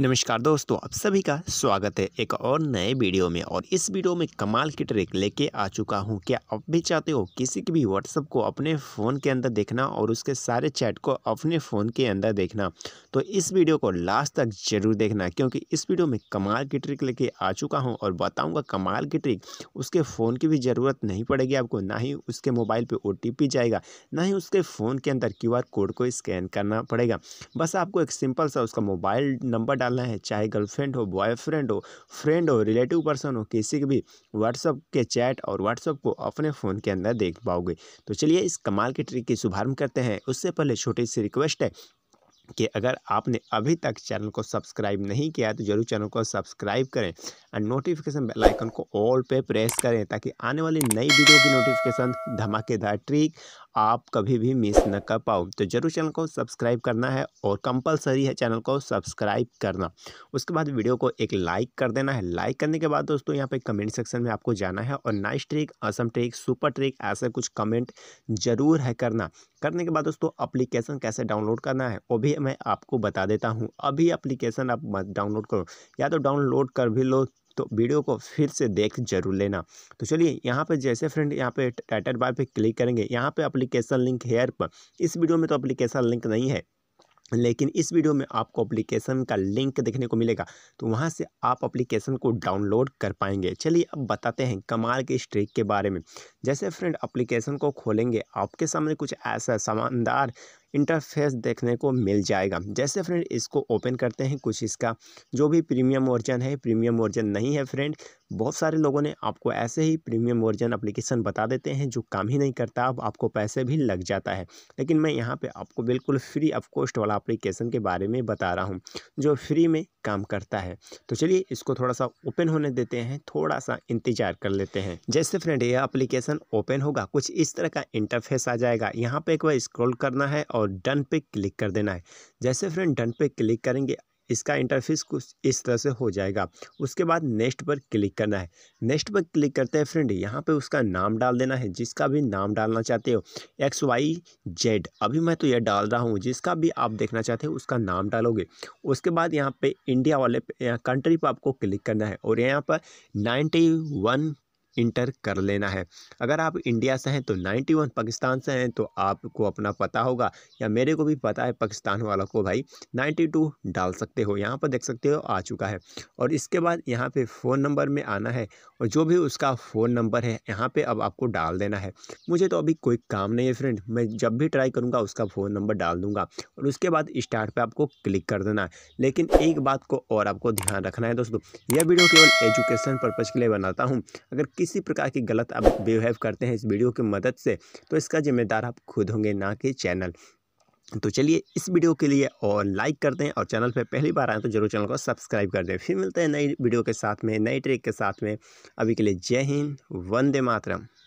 नमस्कार दोस्तों आप सभी का स्वागत है एक और नए वीडियो में और इस वीडियो में कमाल की ट्रिक लेके आ चुका हूँ क्या आप भी चाहते हो किसी के भी व्हाट्सअप को अपने फ़ोन के अंदर देखना और उसके सारे चैट को अपने फ़ोन के अंदर देखना तो इस वीडियो को लास्ट तक ज़रूर देखना क्योंकि इस वीडियो में कमाल की ट्रिक लेके आ चुका हूँ और बताऊँगा कमाल की ट्रिक उसके फ़ोन की भी ज़रूरत नहीं पड़ेगी आपको ना ही उसके मोबाइल पर ओ जाएगा ना ही उसके फ़ोन के अंदर क्यू कोड को स्कैन करना पड़ेगा बस आपको एक सिंपल सा उसका मोबाइल नंबर डालना है चाहे गर्लफ्रेंड हो बॉयफ्रेंड हो फ्रेंड हो रिलेटिव पर्सन हो किसी के भी व्हाट्सअप के चैट और व्हाट्सअप को अपने फ़ोन के अंदर देख पाओगे तो चलिए इस कमाल के ट्रिक की शुभारंभ करते हैं उससे पहले छोटी सी रिक्वेस्ट है कि अगर आपने अभी तक चैनल को सब्सक्राइब नहीं किया तो जरूर चैनल को सब्सक्राइब करें और नोटिफिकेशन बेल आइकन को ऑल पे प्रेस करें ताकि आने वाली नई वीडियो की नोटिफिकेशन धमाकेदार ट्रिक आप कभी भी मिस न कर पाओ तो ज़रूर चैनल को सब्सक्राइब करना है और कंपलसरी है चैनल को सब्सक्राइब करना उसके बाद वीडियो को एक लाइक कर देना है लाइक करने के बाद दोस्तों यहाँ पे कमेंट सेक्शन में आपको जाना है और nice trick awesome trick super trick ऐसे कुछ कमेंट ज़रूर है करना करने के बाद दोस्तों अप्लीकेशन कैसे डाउनलोड करना है वो भी मैं आपको बता देता हूँ अभी अप्लीकेशन आप डाउनलोड करो या तो डाउनलोड कर भी लो तो वीडियो को फिर से देख जरूर लेना तो चलिए यहाँ पर जैसे फ्रेंड यहाँ पे टाइटल बार पर क्लिक करेंगे यहाँ पर अप्लीकेशन लिंक हेयर पर इस वीडियो में तो अप्लीकेशन लिंक नहीं है लेकिन इस वीडियो में आपको एप्लीकेशन का लिंक देखने को मिलेगा तो वहाँ से आप एप्लीकेशन को डाउनलोड कर पाएंगे चलिए अब बताते हैं कमाल के स्ट्रिक के बारे में जैसे फ्रेंड एप्लीकेशन को खोलेंगे आपके सामने कुछ ऐसा शानदार इंटरफेस देखने को मिल जाएगा जैसे फ्रेंड इसको ओपन करते हैं कुछ इसका जो भी प्रीमियम वर्जन है प्रीमियम वर्जन नहीं है फ्रेंड बहुत सारे लोगों ने आपको ऐसे ही प्रीमियम वर्जन अप्लीकेशन बता देते हैं जो काम ही नहीं करता अब आपको पैसे भी लग जाता है लेकिन मैं यहाँ पर आपको बिल्कुल फ्री ऑफ कॉस्ट वाला अप्लीकेशन के बारे में बता रहा हूँ जो फ्री में काम करता है तो चलिए इसको थोड़ा सा ओपन होने देते हैं थोड़ा सा इंतजार कर लेते हैं जैसे फ्रेंड यह अप्लीकेशन ओपन होगा कुछ इस तरह का इंटरफेस आ जाएगा यहाँ पर एक बार स्क्रोल करना है और डन पे क्लिक कर देना है जैसे फ्रेंड डन पे क्लिक करेंगे इसका इंटरफेस कुछ इस तरह से हो जाएगा उसके बाद नेक्स्ट पर क्लिक करना है नेक्स्ट पर क्लिक करते हैं फ्रेंड यहाँ पे उसका नाम डाल देना है जिसका भी नाम डालना चाहते हो एक्स वाई जेड अभी मैं तो यह डाल रहा हूँ जिसका भी आप देखना चाहते हो उसका नाम डालोगे उसके बाद यहाँ पे इंडिया वाले कंट्री पर आपको क्लिक करना है और यहाँ पर नाइन्टी वन इंटर कर लेना है अगर आप इंडिया से हैं तो 91 पाकिस्तान से हैं तो आपको अपना पता होगा या मेरे को भी पता है पाकिस्तान वालों को भाई 92 डाल सकते हो यहाँ पर देख सकते हो आ चुका है और इसके बाद यहाँ पे फ़ोन नंबर में आना है और जो भी उसका फ़ोन नंबर है यहाँ पर अब आपको डाल देना है मुझे तो अभी कोई काम नहीं है फ्रेंड मैं जब भी ट्राई करूँगा उसका फ़ोन नंबर डाल दूँगा और उसके बाद स्टार्ट पर आपको क्लिक कर देना है लेकिन एक बात को और आपको ध्यान रखना है दोस्तों यह वीडियो केवल एजुकेशन पर्पज़ के लिए बनाता हूँ अगर किसी प्रकार की गलत आप बिहेव करते हैं इस वीडियो की मदद से तो इसका जिम्मेदार आप खुद होंगे ना कि चैनल तो चलिए इस वीडियो के लिए और लाइक कर दें और चैनल पर पहली बार आए तो जरूर चैनल को सब्सक्राइब कर दें फिर मिलते हैं नई वीडियो के साथ में नई ट्रिक के साथ में अभी के लिए जय हिंद वंदे मातरम